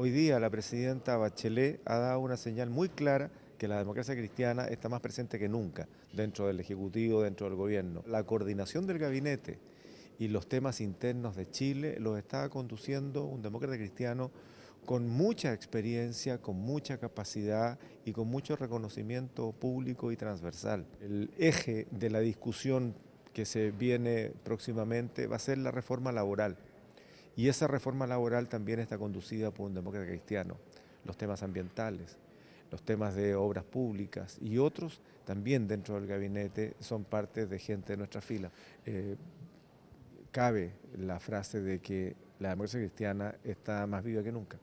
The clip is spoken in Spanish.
Hoy día la presidenta Bachelet ha dado una señal muy clara que la democracia cristiana está más presente que nunca dentro del Ejecutivo, dentro del gobierno. La coordinación del gabinete y los temas internos de Chile los está conduciendo un demócrata cristiano con mucha experiencia, con mucha capacidad y con mucho reconocimiento público y transversal. El eje de la discusión que se viene próximamente va a ser la reforma laboral. Y esa reforma laboral también está conducida por un demócrata cristiano. Los temas ambientales, los temas de obras públicas y otros también dentro del gabinete son parte de gente de nuestra fila. Eh, cabe la frase de que la democracia cristiana está más viva que nunca.